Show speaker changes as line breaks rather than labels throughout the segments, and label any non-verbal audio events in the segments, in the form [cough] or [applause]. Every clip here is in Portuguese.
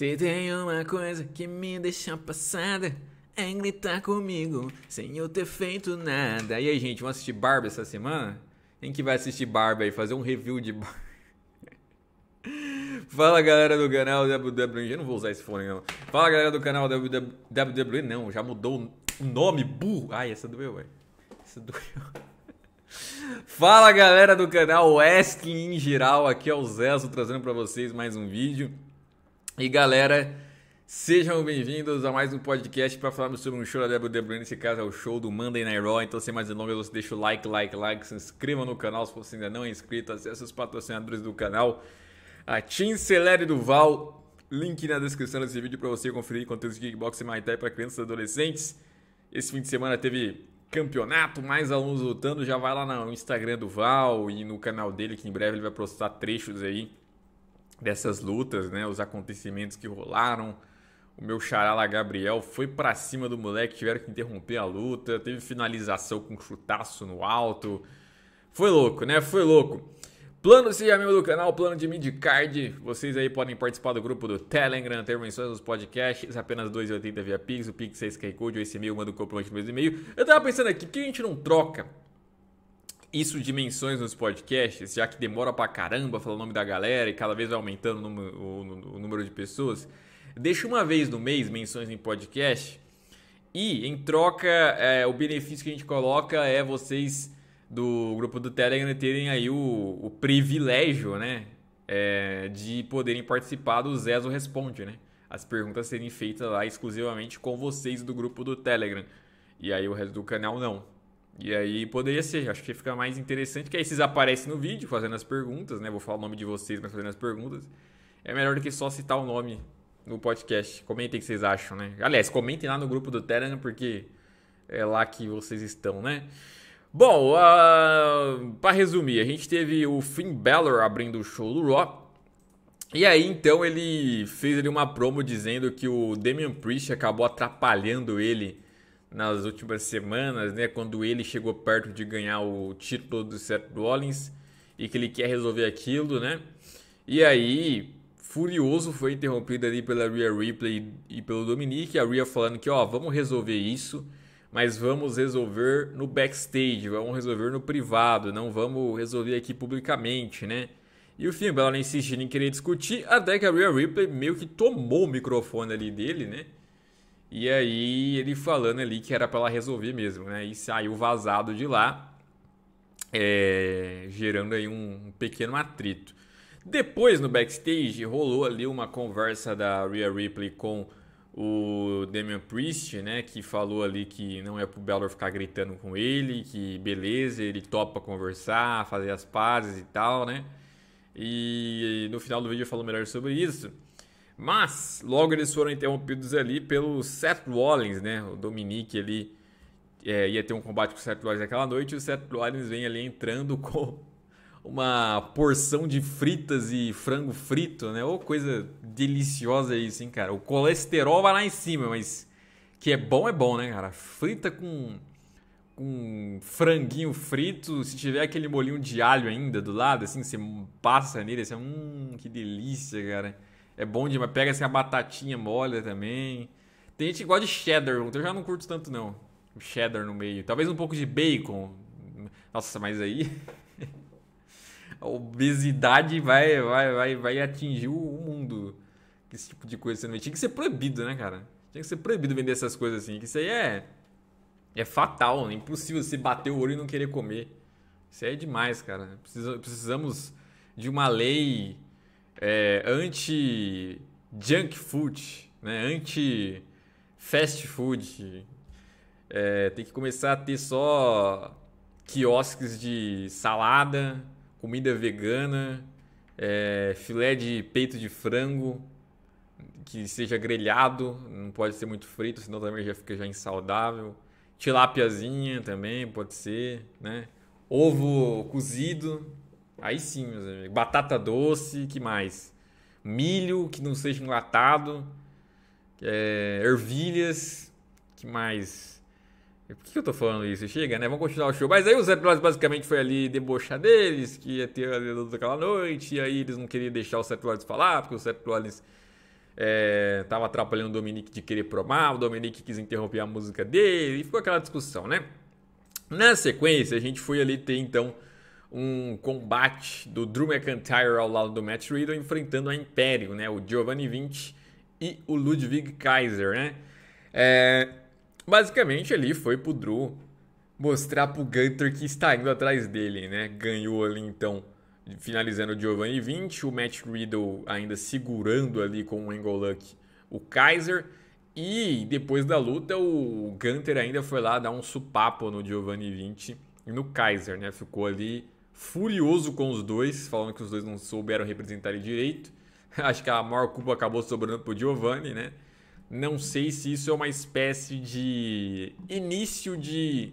Se tem uma coisa que me deixa passada, é gritar comigo, sem eu ter feito nada. E aí, gente, vamos assistir Barbie essa semana? Quem que vai assistir Barbie aí? Fazer um review de Barbie. [laughs] Fala galera do canal WWE, eu não vou usar esse fone não. Fala galera do canal WWE, não, já mudou o nome, burro. Ai, essa doeu, velho. Essa doeu. [laughs] Fala galera do canal Wrestling em geral, aqui é o Zezo trazendo para vocês mais um vídeo. E galera, sejam bem-vindos a mais um podcast para falarmos sobre um show da Débora De Bruyne. Nesse caso é o show do Monday Night Raw. Então, sem mais delongas, você deixa o like, like, like, se inscreva no canal se você ainda não é inscrito, acesse os patrocinadores do canal, a Team Celere Duval, Link na descrição desse vídeo para você conferir conteúdos de kickboxing Muay Thai para crianças e adolescentes. Esse fim de semana teve campeonato, mais alunos lutando. Já vai lá no Instagram do Val e no canal dele, que em breve ele vai postar trechos aí dessas lutas, né? Os acontecimentos que rolaram. O meu lá Gabriel foi para cima do moleque, tiveram que interromper a luta. Teve finalização com um chutaço no alto. Foi louco, né? Foi louco. Plano seja membro do canal, plano de midcard. Vocês aí podem participar do grupo do Telegram, ter menções nos podcasts, apenas 2,80 via Pix, o Pix 6 é QR Code, ou esse e-mail, manda o complemento no mesmo e-mail. Eu tava pensando aqui, que a gente não troca isso dimensões menções nos podcasts, já que demora pra caramba falar o nome da galera e cada vez vai aumentando o número, o, o número de pessoas, deixa uma vez no mês menções em podcast e em troca é, o benefício que a gente coloca é vocês do grupo do Telegram terem aí o, o privilégio, né, é, de poderem participar do Zezo Responde, né? As perguntas serem feitas lá exclusivamente com vocês do grupo do Telegram. E aí o resto do canal não. E aí poderia ser, acho que fica mais interessante, que aí vocês aparecem no vídeo fazendo as perguntas, né? Vou falar o nome de vocês, mas fazendo as perguntas. É melhor do que só citar o nome no podcast. Comentem o que vocês acham, né? Aliás, comentem lá no grupo do Telegram, porque é lá que vocês estão, né? Bom, uh, ah, para resumir, a gente teve o Finn Balor abrindo o show do Raw. E aí, então, ele fez ali uma promo dizendo que o Damian Priest acabou atrapalhando ele nas últimas semanas, né, quando ele chegou perto de ganhar o título do Seth Rollins e que ele quer resolver aquilo, né? E aí, furioso, foi interrompido ali pela Rhea Ripley e pelo Dominique, a Rhea falando que, ó, vamos resolver isso, mas vamos resolver no backstage, vamos resolver no privado, não vamos resolver aqui publicamente, né? E o Finn Balor insistindo em querer discutir, até que a Rhea Ripley meio que tomou o microfone ali dele, né? E aí ele falando ali que era para ela resolver mesmo, né? E saiu vazado de lá, é, gerando aí um pequeno atrito. Depois no backstage rolou ali uma conversa da Rhea Ripley com o Damian Priest, né, que falou ali que não é pro Balor ficar gritando com ele, que beleza, ele topa conversar, fazer as pazes e tal, né? E no final do vídeo falou melhor sobre isso. Mas logo eles foram interrompidos ali pelo Seth Rollins, né? O Dominique ali é, ia ter um combate com o Seth Rollins naquela noite e o Seth Rollins vem ali entrando [laughs] com uma porção de fritas e frango frito, né? Ou oh, coisa deliciosa isso, hein, cara? O colesterol vai lá em cima, mas que é bom é bom, né, cara? Frita com com franguinho frito, se tiver aquele molinho de alho ainda do lado, assim, você passa nele, assim, hum, que delícia, cara. É bom demais. Pega assim a batatinha molha também. Tem gente que gosta de cheddar, então eu já não curto tanto não. Cheddar no meio. Talvez um pouco de bacon. Nossa, mas aí [laughs] a obesidade vai, vai, vai, vai atingir o mundo. Esse tipo de coisa não tinha que ser proibido, né, cara? Tinha que ser proibido vender essas coisas assim, que isso aí é é fatal, né? impossível você bater o olho e não querer comer. Isso aí é demais, cara. Precisa, precisamos de uma lei é, anti-junk food, né? anti-fast food. É, tem que começar a ter só quiosques de salada, comida vegana, é, filé de peito de frango que seja grelhado, não pode ser muito frito, senão também já fica já insaudável. Tilápiazinha também pode ser, né? Ovo cozido, Aí sim, meus amigos. Batata doce, que mais? Milho que não seja enlatado. É, ervilhas. Que mais? Por que eu tô falando isso? Chega, né? Vamos continuar o show. Mas aí o Zé Pelotas basicamente foi ali debochar deles, que ia ter ali aquela noite, e aí eles não queriam deixar o Zé Pelotas falar, porque o Zé Pelotas é, tava atrapalhando o Dominique de querer promar, o Dominique quis interromper a música dele, e ficou aquela discussão, né? Na sequência, a gente foi ali ter então um combate do Drew McIntyre ao lado do Matt Riddle enfrentando a Império, né? O Giovanni Vinci e o Ludwig Kaiser, né? É, basicamente ali foi pro Drew mostrar pro Gunter que está indo atrás dele, né? Ganhou ali então, finalizando o Giovanni Vinci, o Matt Riddle ainda segurando ali com o Engoluck o Kaiser. E depois da luta, o Gunter ainda foi lá dar um supapo no Giovanni Vinci e no Kaiser, né? Ficou ali furioso com os dois, falando que os dois não souberam representar ele direito. [laughs] Acho que a maior culpa acabou sobrando pro Giovanni, né? Não sei se isso é uma espécie de início de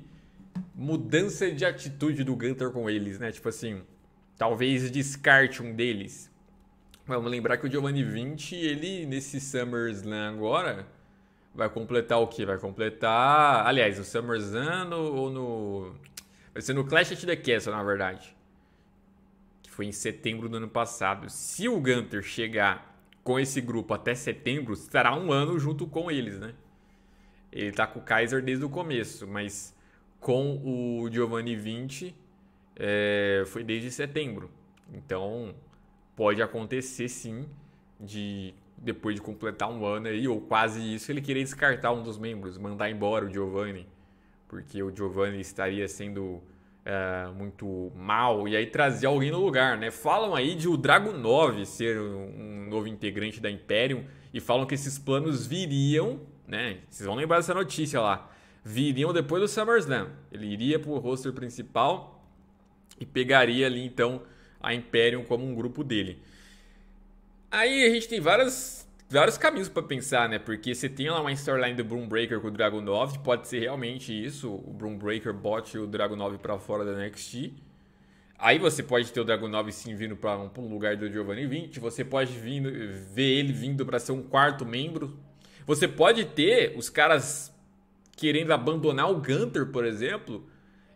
mudança de atitude do Gunter com eles, né? Tipo assim, talvez descarte um deles. Vamos lembrar que o Giovanni 20, ele nesse SummerSlam agora, vai completar o que? Vai completar, aliás, no SummerSlam ou no... Vai ser no Clash at the Castle, na verdade foi em setembro do ano passado. Se o Gunter chegar com esse grupo até setembro, estará um ano junto com eles, né? Ele tá com o Kaiser desde o começo, mas com o Giovanni 20 é, foi desde setembro. Então pode acontecer sim de depois de completar um ano aí, ou quase isso, ele querer descartar um dos membros, mandar embora o Giovanni, porque o Giovanni estaria sendo é, muito mal, e aí trazer alguém no lugar, né? Falam aí de o Drago 9 ser um novo integrante da Imperium, e falam que esses planos viriam, né? Vocês vão lembrar dessa notícia lá. Viriam depois do SummerSlam. Ele iria pro roster principal e pegaria ali então a Imperium como um grupo dele. Aí a gente tem várias vários caminhos para pensar, né? Porque você tem lá uma storyline do Broom Breaker com o Dragon 9, pode ser realmente isso, o Broom Breaker bote o Dragon 9 para fora da NXT. Aí você pode ter o Dragon 9 sim vindo para um, um, lugar do Giovanni 20, você pode vindo, ver ele vindo para ser um quarto membro. Você pode ter os caras querendo abandonar o Gunter, por exemplo,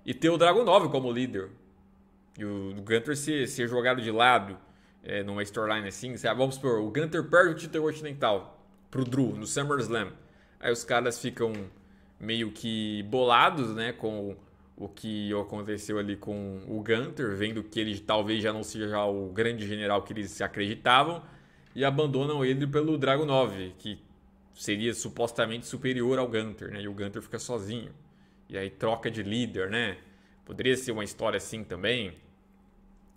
e ter o Dragon 9 como líder. E o Gunter ser, ser jogado de lado é, numa storyline assim, sabe? Vamos supor, o Gunter perde o título continental pro Drew no SummerSlam. Aí os caras ficam meio que bolados, né, com o que aconteceu ali com o Gunter, vendo que ele talvez já não seja o grande general que eles acreditavam, e abandonam ele pelo 9 que seria supostamente superior ao Gunter, né? E o Gunter fica sozinho. E aí troca de líder, né? Poderia ser uma história assim também.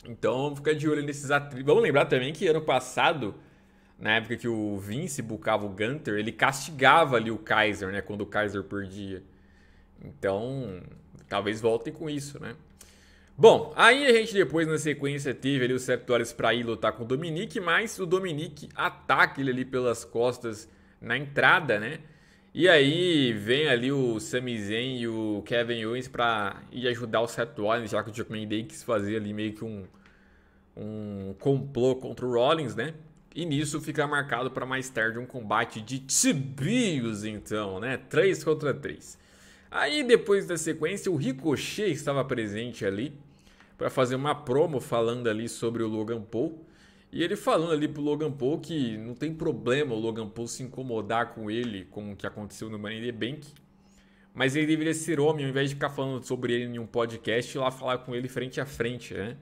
Então vamos ficar de olho nesses atritos. Vamos lembrar também que ano passado, na época que o Vince bucava o Gunter, ele castigava ali o Kaiser, né? Quando o Kaiser perdia. Então, talvez voltem com isso, né? Bom, aí a gente depois na sequência teve ali o Seth para ir lutar com o Dominique, mas o Dominique ataca ele ali pelas costas na entrada, né? E aí vem ali o Sami Zayn e o Kevin Owens para ir ajudar o Seth Rollins, já que o Jackman Day quis fazer ali meio que um, um complô contra o Rollins, né? E nisso fica marcado para mais tarde um combate de tibios, então, né? 3 contra 3. Aí depois da sequência, o Ricochet estava presente ali para fazer uma promo falando ali sobre o Logan Paul. E ele falando ali pro Logan Paul que não tem problema o Logan Paul se incomodar com ele, com o que aconteceu no Money in the Bank. Mas ele deveria ser homem, ao invés de ficar falando sobre ele em um podcast, lá falar com ele frente a frente, né?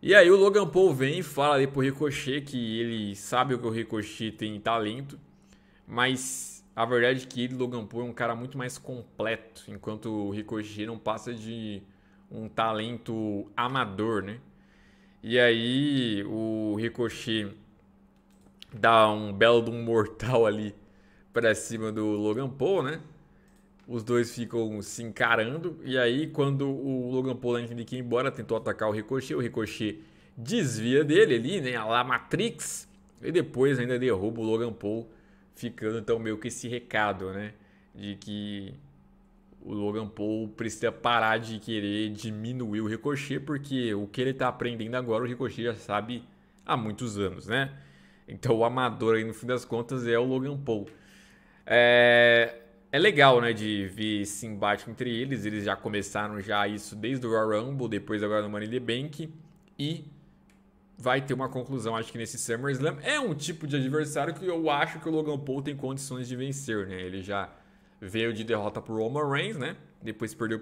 E aí o Logan Paul vem e fala ali pro Ricochet que ele sabe o que o Ricochet tem talento, mas a verdade é que ele, Logan Paul, é um cara muito mais completo, enquanto o Ricochet não passa de um talento amador, né? E aí o Ricochet dá um belo de um mortal ali para cima do Logan Paul, né? Os dois ficam se encarando. E aí, quando o Logan Paul ainda que ir embora, tentou atacar o Ricochet. O Ricochet desvia dele ali, né? A lá Matrix. E depois ainda derruba o Logan Paul, ficando então meio que esse recado, né? De que o Logan Paul precisa parar de querer diminuir o Ricochet, porque o que ele está aprendendo agora, o Ricochet já sabe há muitos anos, né? Então o amador aí, no fim das contas, é o Logan Paul. É, é legal, né, de ver esse embate entre eles. Eles já começaram já isso desde o Royal Rumble, depois agora no Money the Bank. E vai ter uma conclusão, acho que nesse SummerSlam. É um tipo de adversário que eu acho que o Logan Paul tem condições de vencer, né? Ele já veio de derrota pro Roman Reigns, né? Depois perdeu,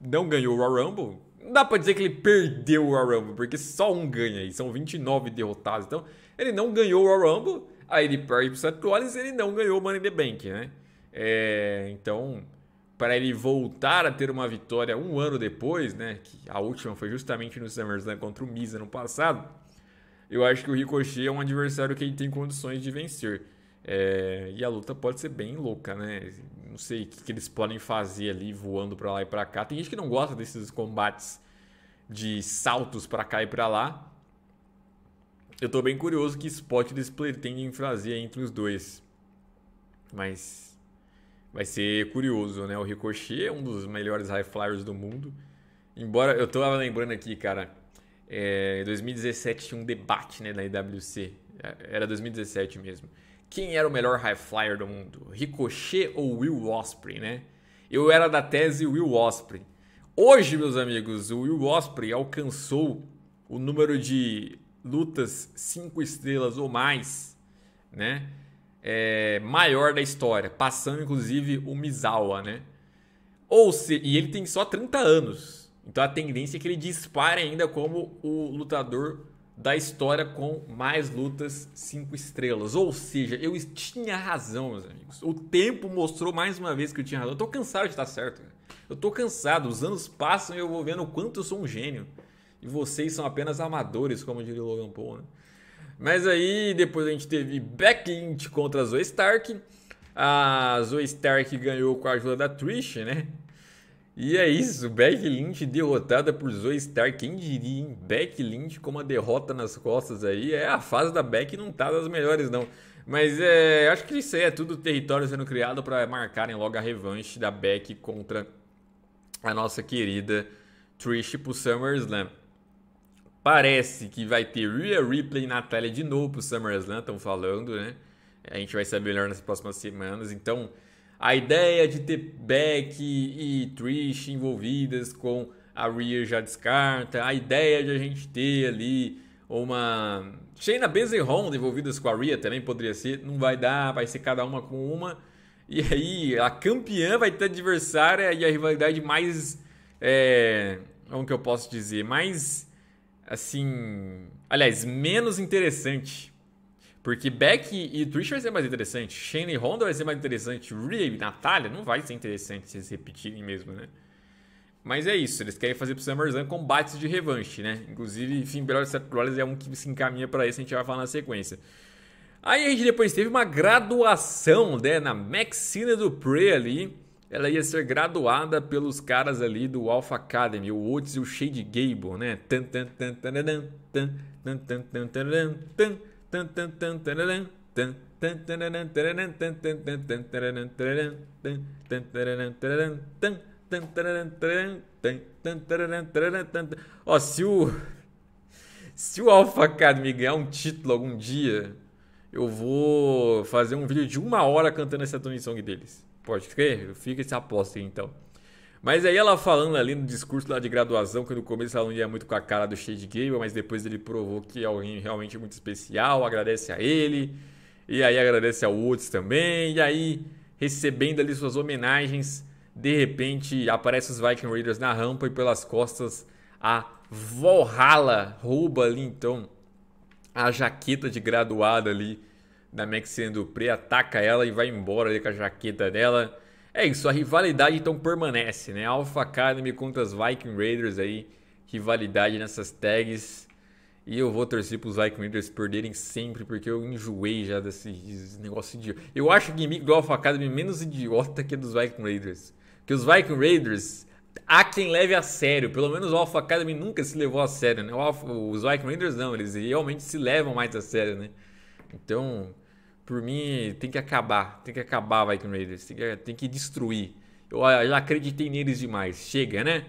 não ganhou o Royal Rumble. Não dá pra dizer que ele perdeu o Royal Rumble, porque só um ganha aí, são 29 derrotados. Então, ele não ganhou o Royal Rumble, aí ele perde pro Seth Rollins ele não ganhou o Money in the Bank, né? É, então, para ele voltar a ter uma vitória um ano depois, né? Que a última foi justamente no SummerSlam contra o Miz ano passado. Eu acho que o Ricochet é um adversário que ele tem condições de vencer. É, e a luta pode ser bem louca, né? Não sei o que, que eles podem fazer ali voando para lá e para cá. Tem gente que não gosta desses combates de saltos para cá e para lá. Eu tô bem curioso que spot eles pretendem fazer entre os dois. Mas vai ser curioso, né? O Ricochet é um dos melhores high flyers do mundo. Embora eu tava lembrando aqui, cara, é, 2017 tinha um debate, né, da IWC. É, era 2017 mesmo. Quem era o melhor high flyer do mundo? Ricochet ou Will Osprey, né? Eu era da tese Will Osprey. Hoje, meus amigos, o Will Osprey alcançou o número de lutas 5 estrelas ou mais, né? É, maior da história, passando inclusive o Misawa, né? Ou se, e ele tem só 30 anos. Então a tendência é que ele dispare ainda como o lutador da história com mais lutas 5 estrelas. Ou seja, eu tinha razão, meus amigos. O tempo mostrou mais uma vez que eu tinha razão. Eu tô cansado de estar certo. Cara. Eu tô cansado. Os anos passam e eu vou vendo o quanto eu sou um gênio. E vocês são apenas amadores, como diria o Logan Paul, né? Mas aí depois a gente teve back Lynch contra a Zoe Stark. A Zoe Stark ganhou com a ajuda da Trish, né? E é isso, Beck Lynch derrotada por Zoe Stark. Quem diria, hein? Beck Lynch com uma derrota nas costas aí. É a fase da Beck não tá das melhores, não. Mas é, acho que isso aí é tudo território sendo criado para marcarem logo a revanche da Beck contra a nossa querida Trish pro SummerSlam. Parece que vai ter Rhea Ripley e Natália de novo pro SummerSlam, estão falando, né? A gente vai saber melhor nas próximas semanas. Então, a ideia de ter Beck e Trish envolvidas com a Rhea já descarta. A ideia de a gente ter ali uma Shayna Baszler e Ronda envolvidas com a Rhea também poderia ser. Não vai dar, vai ser cada uma com uma. E aí a campeã vai ter adversária e a rivalidade mais... É, como que eu posso dizer? Mais, assim... Aliás, menos interessante porque Beck e Trish vai ser mais interessante, Shane e Honda vai ser mais interessante, Rhea e Natália não vai ser interessante se eles repetirem mesmo, né? Mas é isso, eles querem fazer pro SummerSlam combates de revanche, né? Inclusive, enfim, Belo e Seth Rollins é um que se encaminha para isso, a gente vai falar na sequência. Aí a gente depois teve uma graduação, né, na Maxina do Prey ali. Ela ia ser graduada pelos caras ali do Alpha Academy, o Otis e o Shade Gable, né? Tan, tan, tan, tan, tan, tan, tan, tan, tan, tan, tan. Ó, se o se o Alpha Academy ganhar um título algum dia, eu vou fazer um vídeo de uma hora cantando essa Tony Song deles. Pode crer? Fica esse aposta aí, então. Mas aí ela falando ali no discurso lá de graduação, que no começo ela não ia muito com a cara do Shade Gable, mas depois ele provou que é alguém realmente muito especial, agradece a ele, e aí agradece ao Woods também, e aí recebendo ali suas homenagens, de repente aparece os Viking Raiders na rampa e pelas costas a Valhalla rouba ali então a jaqueta de graduada ali da Maxine Dupré, ataca ela e vai embora ali com a jaqueta dela. É isso, a rivalidade então permanece, né? Alpha Academy contra as Viking Raiders aí, rivalidade nessas tags. E eu vou torcer para os Viking Raiders perderem sempre, porque eu enjoei já desse, desse negócio de. Eu acho o gimmick do Alpha Academy é menos idiota que a dos Viking Raiders. Porque os Viking Raiders, há quem leve a sério. Pelo menos o Alpha Academy nunca se levou a sério, né? Alpha, os Viking Raiders não, eles realmente se levam mais a sério, né? Então, por mim, tem que acabar. Tem que acabar, Viking Raiders. Tem que, tem que destruir. Eu já ah, acreditei neles demais. Chega, né?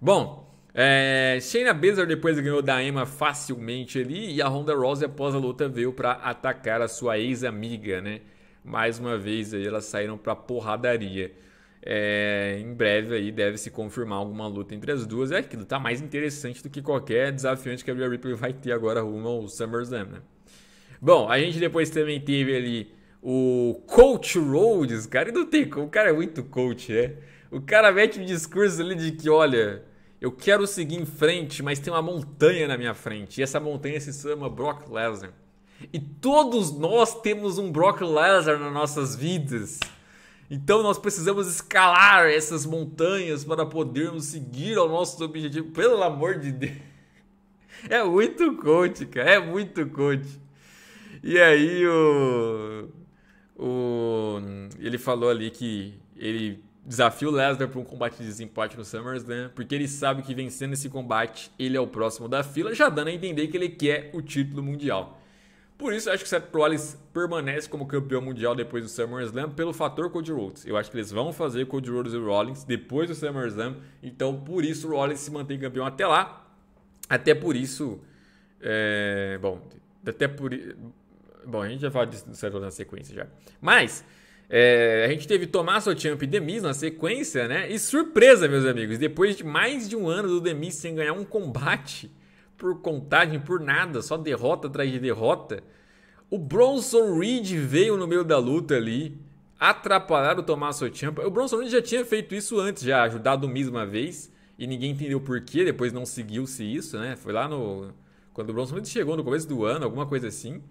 Bom, é, Shayna Baszler depois ganhou da Emma facilmente ali. E a Ronda Rousey, após a luta, veio para atacar a sua ex-amiga, né? Mais uma vez, aí elas saíram para porradaria. É, em breve aí deve se confirmar alguma luta entre as duas. É aquilo, tá mais interessante do que qualquer desafiante que a Rhea Ripley vai ter agora rumo ao SummerSlam, né? Bom, a gente depois também teve ali o Coach Rhodes, cara. E não tem como, o cara é muito coach, né? O cara mete um discurso ali de que, olha, eu quero seguir em frente, mas tem uma montanha na minha frente. E essa montanha se chama Brock Lesnar. E todos nós temos um Brock Lesnar nas nossas vidas. Então nós precisamos escalar essas montanhas para podermos seguir ao nosso objetivo. Pelo amor de Deus. [laughs] É muito coach, cara. É muito coach. E aí o, o ele falou ali que ele desafia o Lesnar para um combate de desempate no SummerSlam, né? porque ele sabe que vencendo esse combate, ele é o próximo da fila, já dando a entender que ele quer o título mundial. Por isso, eu acho que o Seth Rollins permanece como campeão mundial depois do SummerSlam pelo fator Cody Rhodes. Eu acho que eles vão fazer Cody Rhodes e Rollins depois do SummerSlam, então por isso o Rollins se mantém campeão até lá. Até por isso, é, bom, até por Bom, a gente já fala disso na sequência já. Mas, é, a gente teve Tommaso Champ e Demis na sequência, né? E surpresa, meus amigos, depois de mais de um ano do Demis sem ganhar um combate, por contagem, por nada, só derrota atrás de derrota, o Bronson Reed veio no meio da luta ali, atrapalhar o Tommaso Champ. O Bronson Reed já tinha feito isso antes, já ajudado o Miz uma vez, e ninguém entendeu porquê, depois não seguiu-se isso, né? Foi lá no... quando o Bronson Reed chegou no começo do ano, alguma coisa assim...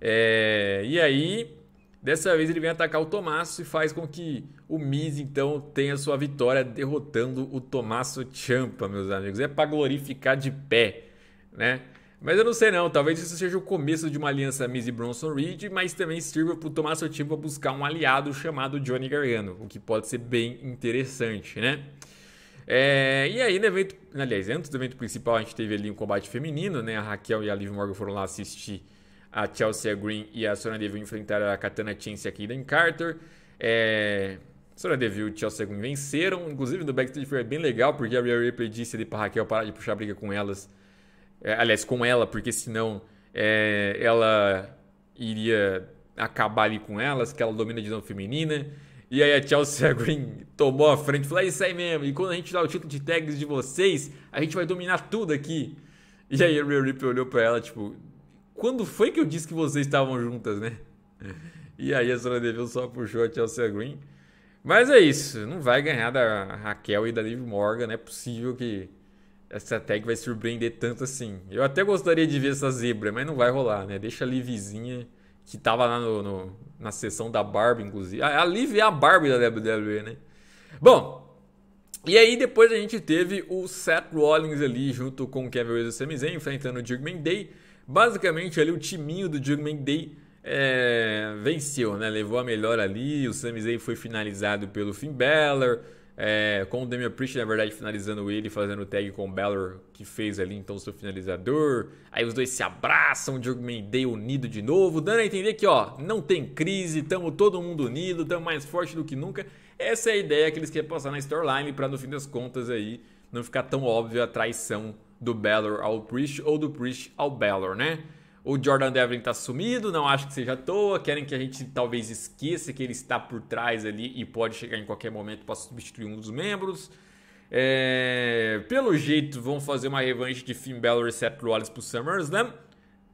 É, e aí, dessa vez ele vem atacar o Tomasso e faz com que o Miz então tenha sua vitória derrotando o Tomasso Champa, meus amigos. É para glorificar de pé, né? Mas eu não sei não, talvez isso seja o começo de uma aliança Miz e Bronson Reed, mas também sirva para o Tomasso Champa buscar um aliado chamado Johnny Gargano, o que pode ser bem interessante, né? É, e aí, no evento, aliás, antes do evento principal, a gente teve ali um combate feminino, né? A Raquel e a Liv Morgan foram lá assistir a Chelsea Green e a Sona Deville enfrentaram a Katana Chance aqui em Carter. É... Sona Deville e Chelsea Green venceram. Inclusive, no backstage foi bem legal, porque a Rhea Ripley disse ali pra Raquel parar de puxar briga com elas. É, aliás, com ela, porque senão é, ela iria acabar ali com elas, que ela domina a divisão feminina. E aí a Chelsea [laughs] Green tomou a frente e falou: é isso aí mesmo. E quando a gente dá o título de tags de vocês, a gente vai dominar tudo aqui. E aí a Rhea Ripley olhou pra ela, tipo, quando foi que eu disse que vocês estavam juntas, né? E aí a Sona Deville só puxou a Chelsea Green. Mas é isso, não vai ganhar da Raquel e da Liv Morgan, é possível que essa tag vai surpreender tanto assim. Eu até gostaria de ver essa zebra, mas não vai rolar, né? Deixa a Livzinha, que tava lá no, no, na sessão da Barbie, inclusive. A, a Liv é a Barbie da WWE, né? Bom, e aí depois a gente teve o Seth Rollins ali junto com o Kevin Owens e o Sami Zayn enfrentando o Judgment Day. Basicamente, ali o timinho do Judgment Day é, venceu, né? Levou a melhor ali. O Sami Zayn foi finalizado pelo Finn Balor. É, com o Damian Priest, na verdade, finalizando ele, fazendo o tag com o Balor, que fez ali então seu finalizador. Aí os dois se abraçam, o Jugman Day unido de novo, dando a entender que, ó, não tem crise, estamos todo mundo unido, estamos mais forte do que nunca. Essa é a ideia que eles querem passar na storyline para no fim das contas aí não ficar tão óbvio a traição do Balor ao Priest ou do Priest ao Balor, né? O Jordan Devlin está sumido, não acho que seja à toa, querem que a gente talvez esqueça que ele está por trás ali e pode chegar em qualquer momento para substituir um dos membros. É... pelo jeito, vão fazer uma revanche de Finn Balor e Seth Rollins pro SummerSlam.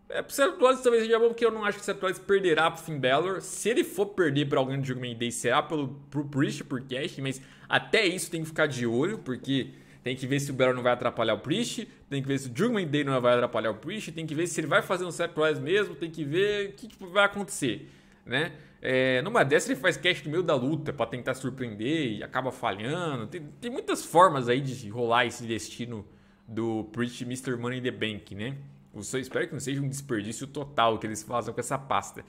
É, pro Seth Rollins talvez seja bom, porque eu não acho que o Seth Rollins perderá pro Finn Balor. Se ele for perder para alguém do Jugman Day, será pelo, pro Priest, por cash, mas até isso tem que ficar de olho, porque tem que ver se o Bell não vai atrapalhar o Priest, tem que ver se o Jungman Day não vai atrapalhar o Priest, tem que ver se ele vai fazer um sacrifice mesmo, tem que ver o que, que vai acontecer, né? É, numa dessa ele faz cash no meio da luta para tentar surpreender e acaba falhando. Tem, tem muitas formas aí de rolar esse destino do Priest, Mr. Money in the Bank, né? Eu só espero que não seja um desperdício total que eles façam com essa pasta.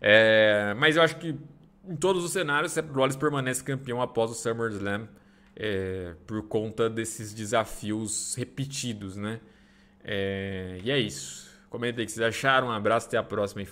É, mas eu acho que em todos os cenários, Seth Rollins permanece campeão após o SummerSlam é, por conta desses desafios repetidos, né? É, e é isso. Comenta aí o que vocês acharam. Um abraço, até a próxima.